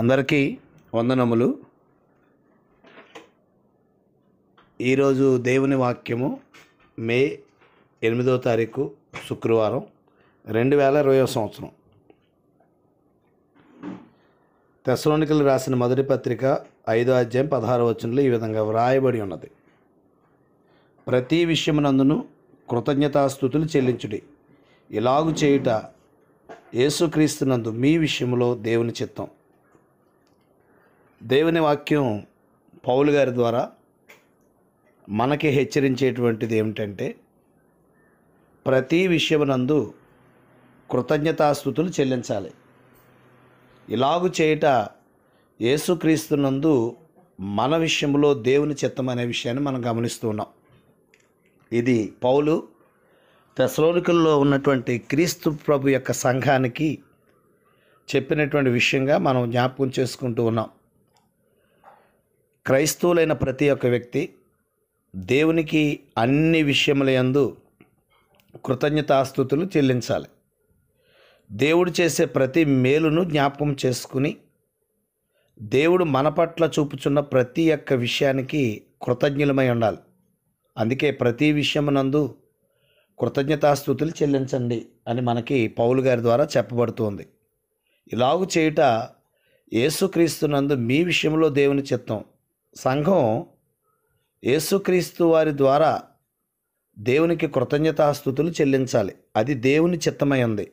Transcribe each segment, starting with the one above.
అందరికీ వందనములు ఈరోజు దేవుని వాక్యము మే ఎనిమిదో తారీఖు శుక్రవారం రెండు వేల ఇరవయో సంవత్సరం తెసలోనికలు రాసిన మొదటి పత్రిక ఐదో అధ్యాయం పదహారు వచనంలో ఈ విధంగా వ్రాయబడి ఉన్నది ప్రతి విషయమునందును కృతజ్ఞతాస్థుతులు చెల్లించుడి ఇలాగు చేయుట యేసుక్రీస్తునందు మీ విషయంలో దేవుని చిత్తం దేవుని వాక్యం పౌలు గారి ద్వారా మనకి హెచ్చరించేటువంటిది ఏమిటంటే ప్రతి విషయమునందు కృతజ్ఞతాస్థుతులు చెల్లించాలి ఇలాగు చేయుట యేసుక్రీస్తునందు మన విషయంలో దేవుని చిత్తం అనే విషయాన్ని మనం గమనిస్తూ ఉన్నాం ఇది పౌలు తెసలోనికల్లో ఉన్నటువంటి క్రీస్తు ప్రభు యొక్క సంఘానికి చెప్పినటువంటి విషయంగా మనం జ్ఞాపకం చేసుకుంటూ ఉన్నాం క్రైస్తవులైన ప్రతి ఒక్క వ్యక్తి దేవునికి అన్ని విషయములందు కృతజ్ఞతాస్థుతులు చెల్లించాలి దేవుడు చేసే ప్రతి మేలును జ్ఞాపకం చేసుకుని దేవుడు మన పట్ల చూపుచున్న ప్రతి ఒక్క విషయానికి కృతజ్ఞులమై ఉండాలి అందుకే ప్రతి విషయమునందు కృతజ్ఞతాస్థుతులు చెల్లించండి అని మనకి పౌలు గారి ద్వారా చెప్పబడుతోంది ఇలాగు చేయుట యేసుక్రీస్తునందు మీ విషయంలో దేవుని చిత్తం సంఘం యేసుక్రీస్తు వారి ద్వారా దేవునికి కృతజ్ఞతాస్థుతులు చెల్లించాలి అది దేవుని చిత్తమై ఉంది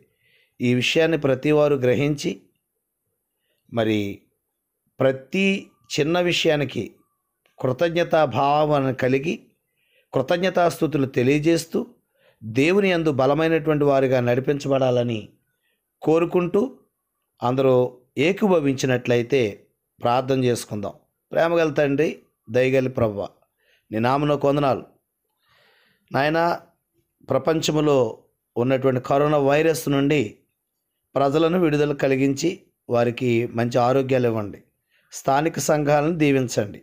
ఈ విషయాన్ని ప్రతివారు గ్రహించి మరి ప్రతి చిన్న విషయానికి భావన కలిగి కృతజ్ఞతాస్థుతులు తెలియజేస్తూ దేవుని అందు బలమైనటువంటి వారిగా నడిపించబడాలని కోరుకుంటూ అందరూ ఏకీభవించినట్లయితే ప్రార్థన చేసుకుందాం ప్రేమగల తండ్రి దయగలి ప్రవ్వ నీ నామను కొందనాలు నాయన ప్రపంచంలో ఉన్నటువంటి కరోనా వైరస్ నుండి ప్రజలను విడుదల కలిగించి వారికి మంచి ఆరోగ్యాలు ఇవ్వండి స్థానిక సంఘాలను దీవించండి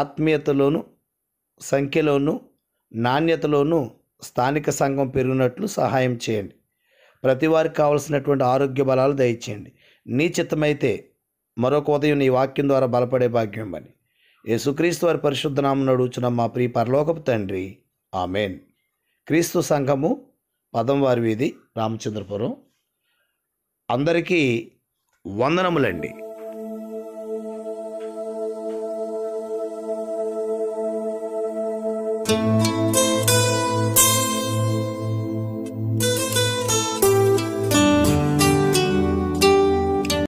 ఆత్మీయతలోను సంఖ్యలోనూ నాణ్యతలోనూ స్థానిక సంఘం పెరిగినట్లు సహాయం చేయండి ప్రతి వారికి కావలసినటువంటి ఆరోగ్య బలాలు దయచేయండి నీ చిత్తమైతే మరొక ఉదయం నీ వాక్యం ద్వారా బలపడే భాగ్యం అని యేసుక్రీస్తు వారి పరిశుద్ధనామం నడుచున్న మా ప్రియ పరలోకపు తండ్రి ఆమెన్ క్రీస్తు సంఘము పదంవారి వీధి రామచంద్రపురం అందరికీ వందనములండి